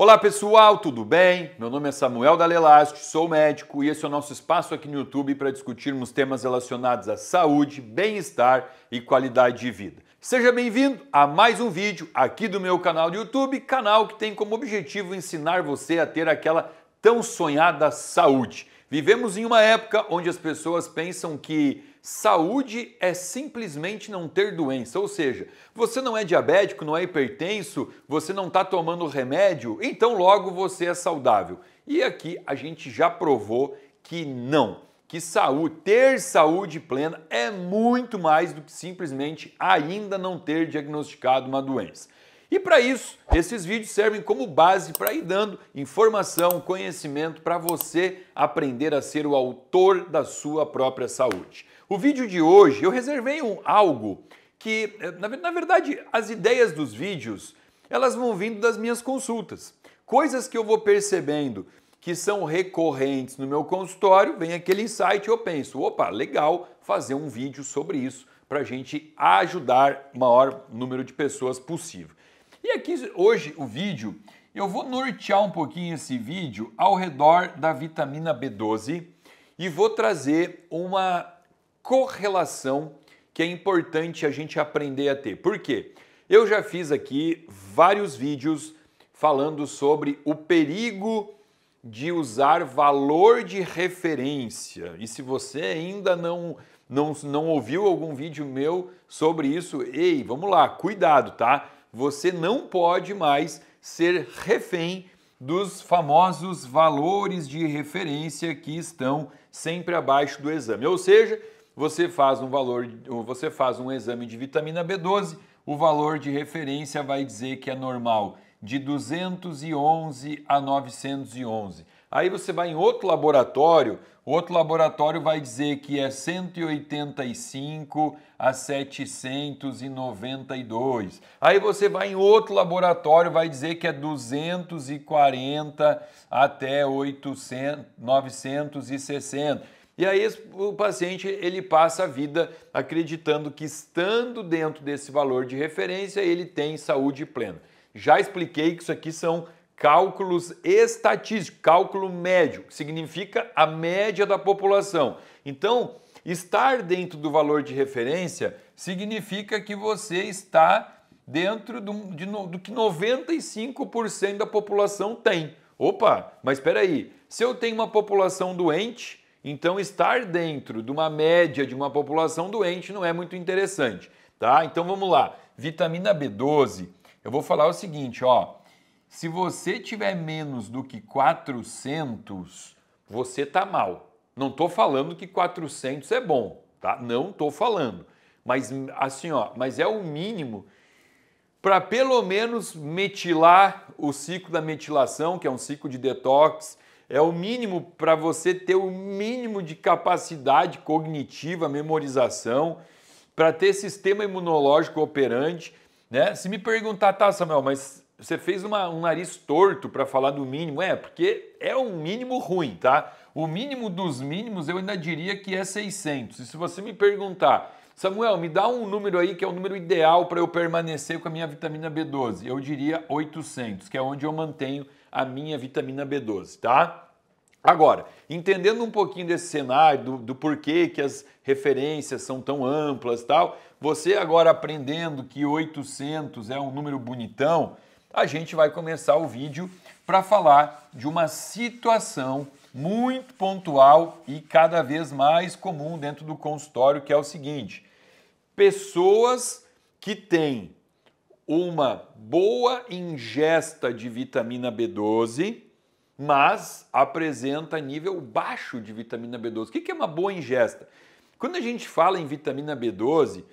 Olá pessoal, tudo bem? Meu nome é Samuel Dalelastro, sou médico e esse é o nosso espaço aqui no YouTube para discutirmos temas relacionados à saúde, bem-estar e qualidade de vida. Seja bem-vindo a mais um vídeo aqui do meu canal do YouTube, canal que tem como objetivo ensinar você a ter aquela tão sonhada saúde. Vivemos em uma época onde as pessoas pensam que Saúde é simplesmente não ter doença, ou seja, você não é diabético, não é hipertenso, você não está tomando remédio, então logo você é saudável. E aqui a gente já provou que não, que saúde, ter saúde plena é muito mais do que simplesmente ainda não ter diagnosticado uma doença. E para isso, esses vídeos servem como base para ir dando informação, conhecimento para você aprender a ser o autor da sua própria saúde. O vídeo de hoje eu reservei um algo que, eh, na, na verdade, as ideias dos vídeos elas vão vindo das minhas consultas. Coisas que eu vou percebendo que são recorrentes no meu consultório, vem aquele insight e eu penso, opa, legal fazer um vídeo sobre isso para a gente ajudar o maior número de pessoas possível. E aqui hoje o vídeo, eu vou nortear um pouquinho esse vídeo ao redor da vitamina B12 e vou trazer uma correlação que é importante a gente aprender a ter. Por quê? Eu já fiz aqui vários vídeos falando sobre o perigo de usar valor de referência. E se você ainda não, não, não ouviu algum vídeo meu sobre isso, ei, vamos lá, cuidado, tá? Você não pode mais ser refém dos famosos valores de referência que estão sempre abaixo do exame. Ou seja, você faz um valor, você faz um exame de vitamina B12, o valor de referência vai dizer que é normal, de 211 a 911. Aí você vai em outro laboratório, outro laboratório vai dizer que é 185 a 792. Aí você vai em outro laboratório, vai dizer que é 240 até 800, 960. E aí o paciente ele passa a vida acreditando que estando dentro desse valor de referência, ele tem saúde plena. Já expliquei que isso aqui são cálculos estatísticos, cálculo médio, que significa a média da população. Então, estar dentro do valor de referência significa que você está dentro do, de, do que 95% da população tem. Opa, mas espera aí, se eu tenho uma população doente, então, estar dentro de uma média de uma população doente não é muito interessante, tá? Então, vamos lá. Vitamina B12, eu vou falar o seguinte, ó. Se você tiver menos do que 400, você tá mal. Não tô falando que 400 é bom, tá? Não tô falando. Mas assim, ó, mas é o mínimo para pelo menos metilar o ciclo da metilação, que é um ciclo de detox, é o mínimo para você ter o mínimo de capacidade cognitiva, memorização, para ter sistema imunológico operante. Né? Se me perguntar, tá, Samuel, mas você fez uma, um nariz torto para falar do mínimo. É, porque é um mínimo ruim, tá? O mínimo dos mínimos eu ainda diria que é 600. E se você me perguntar, Samuel, me dá um número aí que é o número ideal para eu permanecer com a minha vitamina B12. Eu diria 800, que é onde eu mantenho a minha vitamina B12, tá? Agora, entendendo um pouquinho desse cenário, do, do, porquê que as referências são tão amplas e tal, você agora aprendendo que 800 é um número bonitão, a gente vai começar o vídeo para falar de uma situação muito pontual e cada vez mais comum dentro do consultório, que é o seguinte: pessoas que têm uma boa ingesta de vitamina B12, mas apresenta nível baixo de vitamina B12. O que é uma boa ingesta? Quando a gente fala em vitamina B12,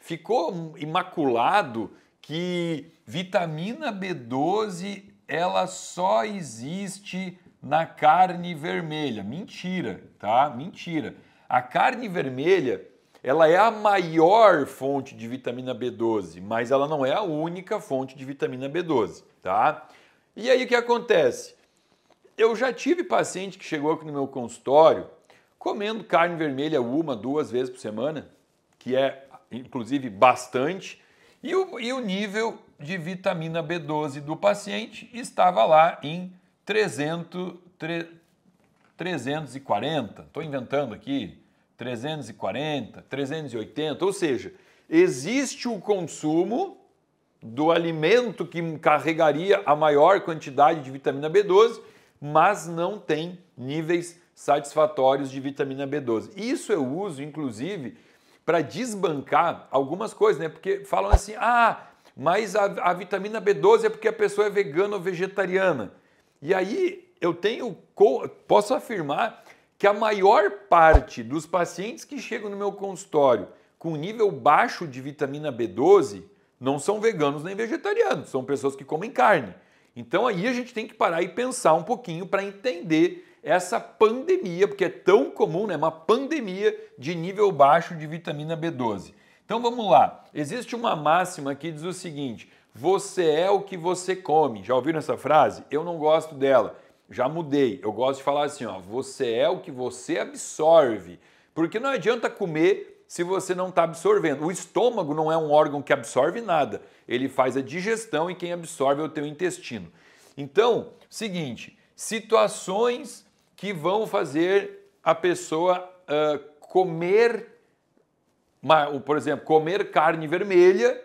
ficou imaculado que vitamina B12 ela só existe na carne vermelha. Mentira, tá? Mentira. A carne vermelha ela é a maior fonte de vitamina B12, mas ela não é a única fonte de vitamina B12, tá? E aí o que acontece? Eu já tive paciente que chegou aqui no meu consultório comendo carne vermelha uma, duas vezes por semana, que é inclusive bastante, e o, e o nível de vitamina B12 do paciente estava lá em 300, 3, 340, estou inventando aqui, 340, 380, ou seja, existe o consumo do alimento que carregaria a maior quantidade de vitamina B12, mas não tem níveis satisfatórios de vitamina B12. Isso eu uso, inclusive, para desbancar algumas coisas, né? Porque falam assim, ah, mas a, a vitamina B12 é porque a pessoa é vegana ou vegetariana. E aí eu tenho, posso afirmar que a maior parte dos pacientes que chegam no meu consultório com nível baixo de vitamina B12 não são veganos nem vegetarianos, são pessoas que comem carne. Então aí a gente tem que parar e pensar um pouquinho para entender essa pandemia, porque é tão comum, né? Uma pandemia de nível baixo de vitamina B12. Então vamos lá. Existe uma máxima que diz o seguinte: você é o que você come. Já ouviram essa frase? Eu não gosto dela já mudei. Eu gosto de falar assim, ó, você é o que você absorve. Porque não adianta comer se você não está absorvendo. O estômago não é um órgão que absorve nada. Ele faz a digestão e quem absorve é o teu intestino. Então, seguinte, situações que vão fazer a pessoa uh, comer, por exemplo, comer carne vermelha,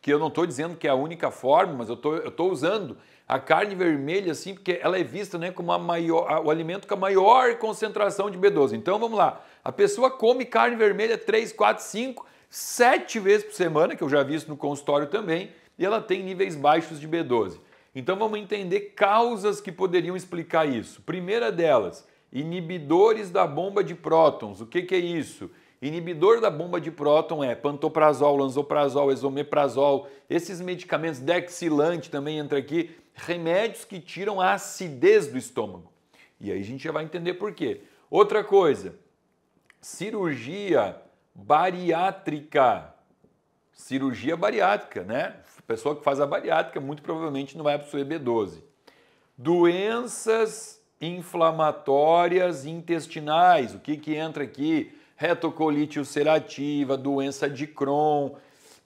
que eu não estou dizendo que é a única forma, mas eu estou usando a carne vermelha, assim, porque ela é vista né, como a maior, o alimento com a maior concentração de B12. Então vamos lá. A pessoa come carne vermelha 3, 4, 5, 7 vezes por semana, que eu já vi isso no consultório também, e ela tem níveis baixos de B12. Então vamos entender causas que poderiam explicar isso. Primeira delas, inibidores da bomba de prótons. O que, que é isso? Inibidor da bomba de próton é pantoprazol, lanzoprazol, esomeprazol, esses medicamentos, dexilante também entra aqui, remédios que tiram a acidez do estômago. E aí a gente já vai entender por quê. Outra coisa, cirurgia bariátrica. Cirurgia bariátrica, né? pessoa que faz a bariátrica muito provavelmente não vai absorver B12. Doenças inflamatórias intestinais. O que, que entra aqui? Retocolite ulcerativa, doença de Crohn,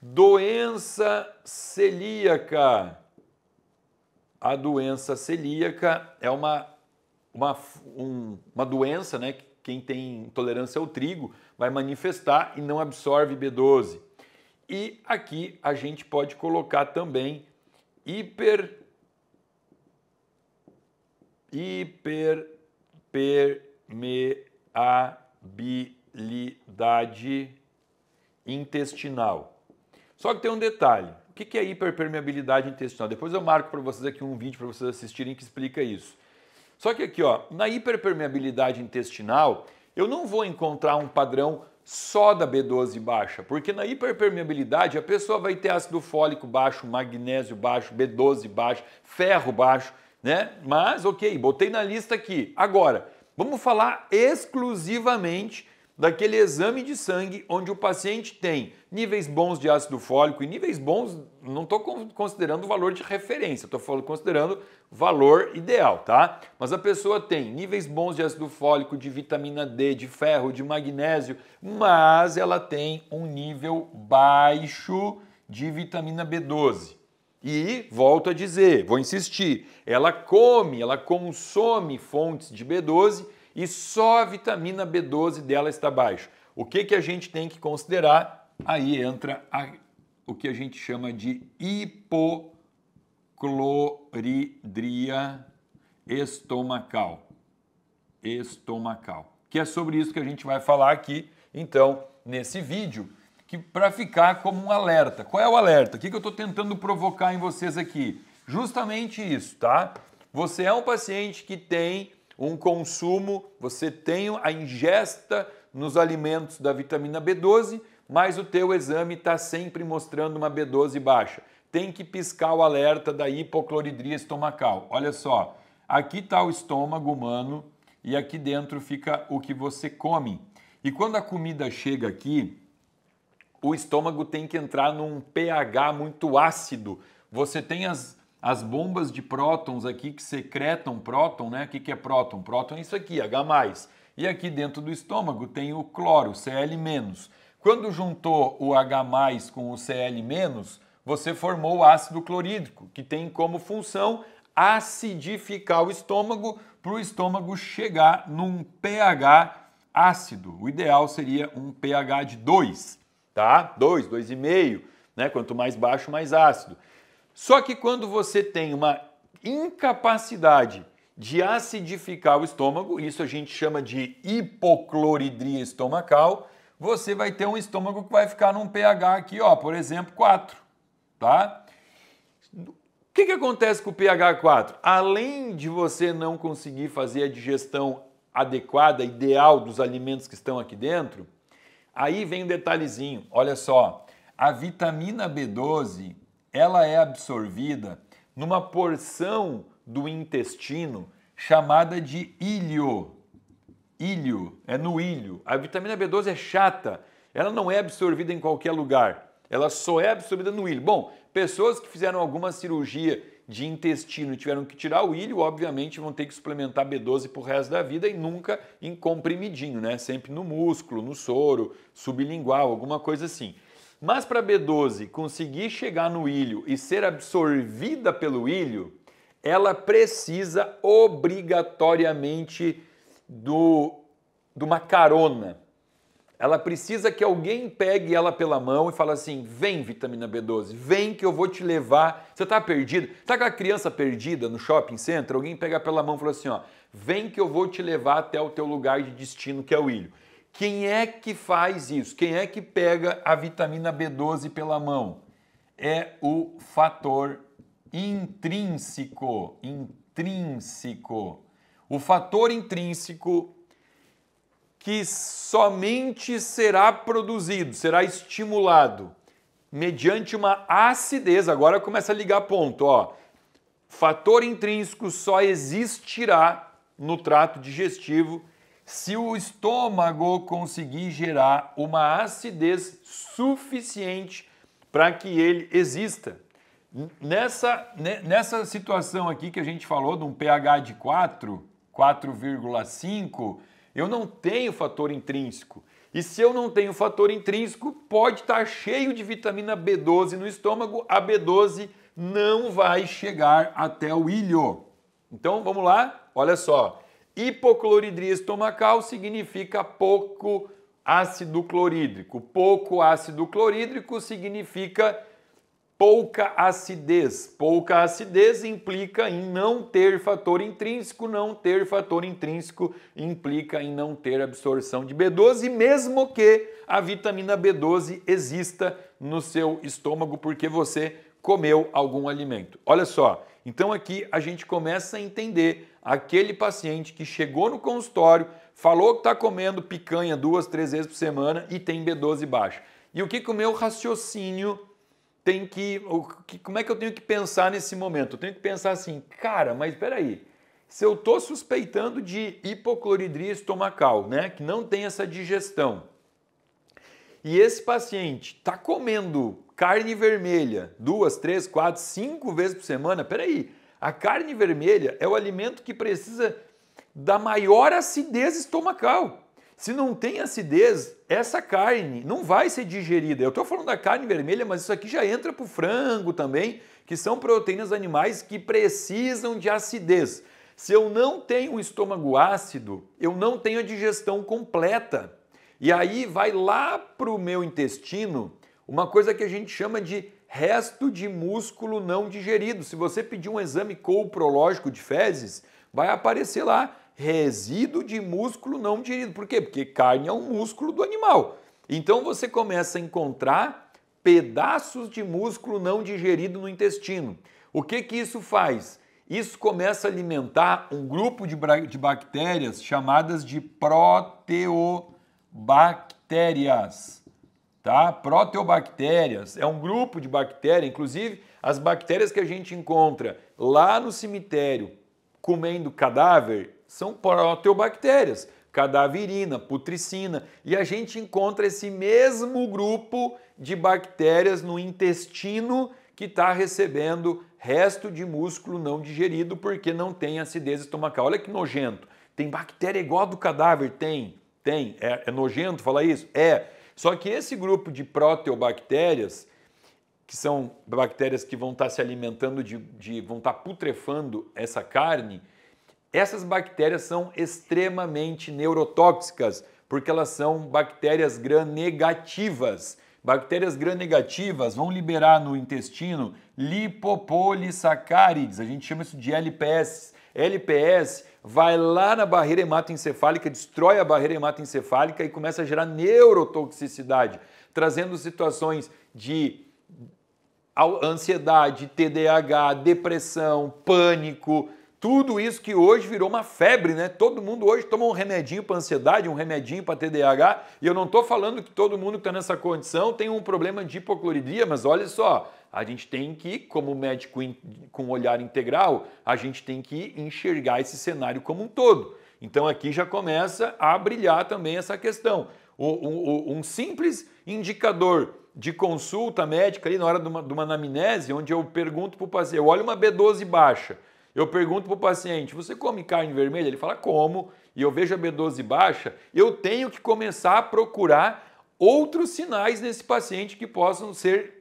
doença celíaca a doença celíaca é uma, uma, um, uma doença né, que quem tem intolerância ao trigo vai manifestar e não absorve B12. E aqui a gente pode colocar também hiper hiperpermeabilidade intestinal. Só que tem um detalhe, que, que é hiperpermeabilidade intestinal? Depois eu marco para vocês aqui um vídeo para vocês assistirem que explica isso. Só que aqui, ó, na hiperpermeabilidade intestinal, eu não vou encontrar um padrão só da B12 baixa, porque na hiperpermeabilidade a pessoa vai ter ácido fólico baixo, magnésio baixo, B12 baixo, ferro baixo, né? Mas ok, botei na lista aqui. Agora, vamos falar exclusivamente daquele exame de sangue onde o paciente tem níveis bons de ácido fólico e níveis bons, não estou considerando o valor de referência, estou considerando valor ideal, tá? Mas a pessoa tem níveis bons de ácido fólico, de vitamina D, de ferro, de magnésio, mas ela tem um nível baixo de vitamina B12. E volto a dizer, vou insistir, ela come, ela consome fontes de B12 e só a vitamina B12 dela está baixo. O que, que a gente tem que considerar? Aí entra a, o que a gente chama de hipocloridria estomacal. Estomacal. Que é sobre isso que a gente vai falar aqui, então, nesse vídeo para ficar como um alerta. Qual é o alerta? O que, que eu estou tentando provocar em vocês aqui? Justamente isso, tá? Você é um paciente que tem um consumo, você tem a ingesta nos alimentos da vitamina B12, mas o teu exame está sempre mostrando uma B12 baixa. Tem que piscar o alerta da hipocloridria estomacal. Olha só, aqui está o estômago humano e aqui dentro fica o que você come. E quando a comida chega aqui, o estômago tem que entrar num pH muito ácido. Você tem as as bombas de prótons aqui que secretam próton, né? O que, é próton? Próton é isso aqui, H+. E aqui dentro do estômago tem o cloro, Cl-. Quando juntou o H+, com o Cl-, você formou o ácido clorídrico, que tem como função acidificar o estômago para o estômago chegar num pH ácido. O ideal seria um pH de 2, tá? 2, 2,5, né? Quanto mais baixo, mais ácido. Só que quando você tem uma incapacidade de acidificar o estômago, isso a gente chama de hipocloridria estomacal, você vai ter um estômago que vai ficar num pH aqui, ó, por exemplo, 4, tá? O que, que acontece com o pH 4? Além de você não conseguir fazer a digestão adequada, ideal dos alimentos que estão aqui dentro, aí vem um detalhezinho, olha só, a vitamina B12 ela é absorvida numa porção do intestino chamada de ilho. Ilho, é no ilho. A vitamina B12 é chata, ela não é absorvida em qualquer lugar, ela só é absorvida no ilho. Bom, pessoas que fizeram alguma cirurgia de intestino e tiveram que tirar o ilho, obviamente vão ter que suplementar B12 pro resto da vida e nunca em comprimidinho, né? Sempre no músculo, no soro, sublingual, alguma coisa assim. Mas para a B12 conseguir chegar no ilho e ser absorvida pelo ilho, ela precisa obrigatoriamente do, de uma carona. Ela precisa que alguém pegue ela pela mão e fale assim: vem, vitamina B12, vem que eu vou te levar. Você está perdido? Está com a criança perdida no shopping center? Alguém pega pela mão e fala assim: ó, vem que eu vou te levar até o teu lugar de destino, que é o ilho. Quem é que faz isso? Quem é que pega a vitamina B12 pela mão? É o fator intrínseco. Intrínseco. O fator intrínseco que somente será produzido, será estimulado mediante uma acidez. Agora começa a ligar ponto, ó. Fator intrínseco só existirá no trato digestivo se o estômago conseguir gerar uma acidez suficiente para que ele exista. Nessa, nessa situação aqui que a gente falou de um pH de 4, 4,5, eu não tenho fator intrínseco. E se eu não tenho fator intrínseco, pode estar tá cheio de vitamina B12 no estômago, a B12 não vai chegar até o ilho. Então vamos lá, olha só. Hipocloridria estomacal significa pouco ácido clorídrico. Pouco ácido clorídrico significa pouca acidez. Pouca acidez implica em não ter fator intrínseco, não ter fator intrínseco implica em não ter absorção de B12, mesmo que a vitamina B12 exista no seu estômago porque você comeu algum alimento. Olha só, então aqui a gente começa a entender aquele paciente que chegou no consultório, falou que está comendo picanha duas, três vezes por semana e tem B12 baixo. E o que, que o meu raciocínio tem que, que. Como é que eu tenho que pensar nesse momento? Eu tenho que pensar assim, cara, mas peraí. Se eu estou suspeitando de hipocloridria estomacal, né? Que não tem essa digestão. E esse paciente está comendo carne vermelha duas, três, quatro, cinco vezes por semana, peraí a carne vermelha é o alimento que precisa da maior acidez estomacal. Se não tem acidez, essa carne não vai ser digerida. Eu estou falando da carne vermelha, mas isso aqui já entra para o frango também, que são proteínas animais que precisam de acidez. Se eu não tenho um estômago ácido, eu não tenho a digestão completa. E aí vai lá para o meu intestino uma coisa que a gente chama de resto de músculo não digerido. Se você pedir um exame coprológico de fezes, vai aparecer lá resíduo de músculo não digerido. Por quê? Porque carne é um músculo do animal. Então você começa a encontrar pedaços de músculo não digerido no intestino. O que que isso faz? Isso começa a alimentar um grupo de, de bactérias chamadas de proteobactérias tá? Proteobactérias é um grupo de bactérias inclusive as bactérias que a gente encontra lá no cemitério comendo cadáver são proteobactérias, cadaverina, putricina, e a gente encontra esse mesmo grupo de bactérias no intestino que está recebendo resto de músculo não digerido porque não tem acidez estomacal. Olha que nojento. Tem bactéria igual a do cadáver? Tem, tem. É, é nojento falar isso? É só que esse grupo de proteobactérias, que são bactérias que vão estar se alimentando de, de vão estar putrefando essa carne, essas bactérias são extremamente neurotóxicas, porque elas são bactérias gram-negativas. Bactérias gram-negativas vão liberar no intestino lipopolisacárides, a gente chama isso de LPS, LPS vai lá na barreira hematoencefálica, destrói a barreira hematoencefálica e começa a gerar neurotoxicidade, trazendo situações de ansiedade, TDAH, depressão, pânico, tudo isso que hoje virou uma febre, né? Todo mundo hoje toma um remedinho para ansiedade, um remedinho para TDAH, e eu não estou falando que todo mundo que está nessa condição tem um problema de hipocloridria, mas olha só, a gente tem que, como médico com olhar integral, a gente tem que enxergar esse cenário como um todo. Então aqui já começa a brilhar também essa questão. um, um simples indicador de consulta médica ali na hora de uma, de uma anamnese, onde eu pergunto para o paciente, eu olho uma B12 baixa, eu pergunto para o paciente, você come carne vermelha? Ele fala, como, e eu vejo a B12 baixa, eu tenho que começar a procurar outros sinais nesse paciente que possam ser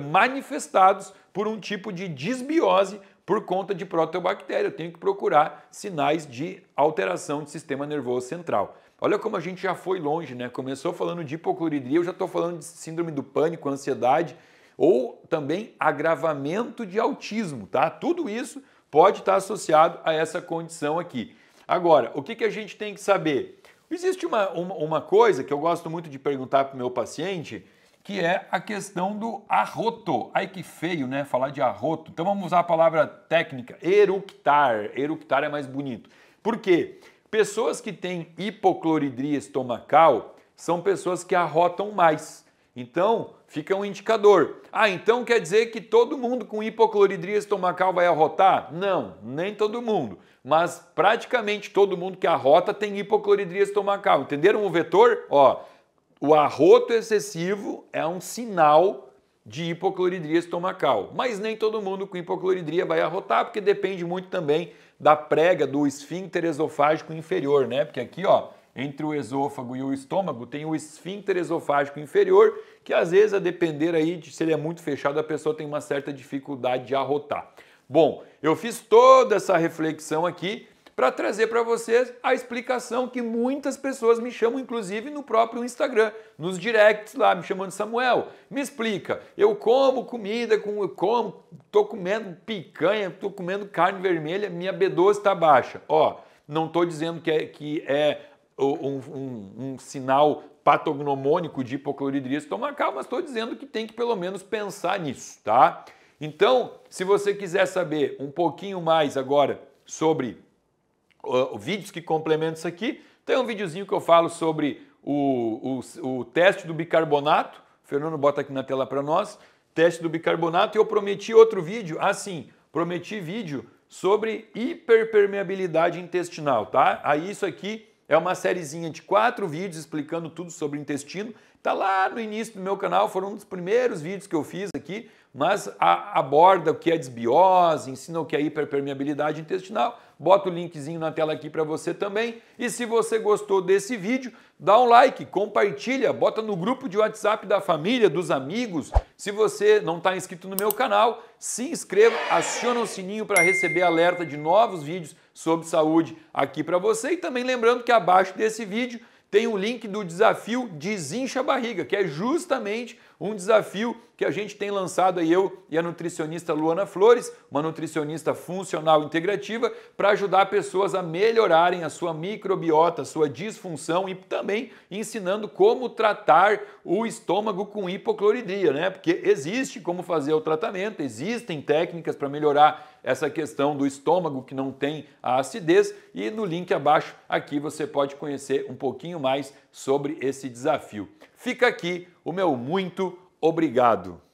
manifestados por um tipo de disbiose por conta de proteobactéria. Eu tenho que procurar sinais de alteração de sistema nervoso central. Olha como a gente já foi longe, né? Começou falando de hipocloridria, eu já estou falando de síndrome do pânico, ansiedade ou também agravamento de autismo, tá? Tudo isso pode estar associado a essa condição aqui. Agora, o que, que a gente tem que saber? Existe uma, uma, uma coisa que eu gosto muito de perguntar para o meu paciente, que é a questão do arroto. Ai que feio, né? Falar de arroto. Então vamos usar a palavra técnica, eructar. Eructar é mais bonito. Por quê? Pessoas que têm hipocloridria estomacal são pessoas que arrotam mais. Então, fica um indicador. Ah, então quer dizer que todo mundo com hipocloridria estomacal vai arrotar? Não, nem todo mundo. Mas praticamente todo mundo que arrota tem hipocloridria estomacal. Entenderam o vetor? Ó, o arroto excessivo é um sinal de hipocloridria estomacal. Mas nem todo mundo com hipocloridria vai arrotar, porque depende muito também da prega do esfíncter esofágico inferior, né? Porque aqui, ó, entre o esôfago e o estômago tem o esfíncter esofágico inferior, que às vezes, a depender aí de se ele é muito fechado, a pessoa tem uma certa dificuldade de arrotar. Bom, eu fiz toda essa reflexão aqui para trazer para vocês a explicação que muitas pessoas me chamam, inclusive no próprio Instagram, nos directs lá, me chamando Samuel. Me explica, eu como comida, com, eu como, tô comendo picanha, tô comendo carne vermelha, minha B12 está baixa. Ó, não estou dizendo que é, que é um, um, um sinal patognomônico de hipocloridria estomacal, mas estou dizendo que tem que pelo menos pensar nisso, tá? Então, se você quiser saber um pouquinho mais agora sobre uh, vídeos que complementam isso aqui. Tem um videozinho que eu falo sobre o, o, o teste do bicarbonato. O Fernando bota aqui na tela para nós. Teste do bicarbonato. E eu prometi outro vídeo, assim, sim, prometi vídeo sobre hiperpermeabilidade intestinal, tá? Aí isso aqui é uma sériezinha de quatro vídeos explicando tudo sobre o intestino. Tá lá no início do meu canal, foram um dos primeiros vídeos que eu fiz aqui, mas a, aborda o que é desbiose, ensina o que é hiperpermeabilidade intestinal. Bota o linkzinho na tela aqui para você também. E se você gostou desse vídeo, dá um like, compartilha, bota no grupo de WhatsApp da família, dos amigos. Se você não está inscrito no meu canal, se inscreva, aciona o sininho para receber alerta de novos vídeos sobre saúde aqui para você. E também lembrando que abaixo desse vídeo tem o link do desafio Desincha a Barriga, que é justamente um desafio que a gente tem lançado aí eu e a nutricionista Luana Flores, uma nutricionista funcional integrativa, para ajudar pessoas a melhorarem a sua microbiota, a sua disfunção e também ensinando como tratar o estômago com hipocloridria, né? Porque existe como fazer o tratamento, existem técnicas para melhorar essa questão do estômago que não tem a acidez e no link abaixo aqui você pode conhecer um pouquinho mais sobre esse desafio. Fica aqui o meu muito obrigado.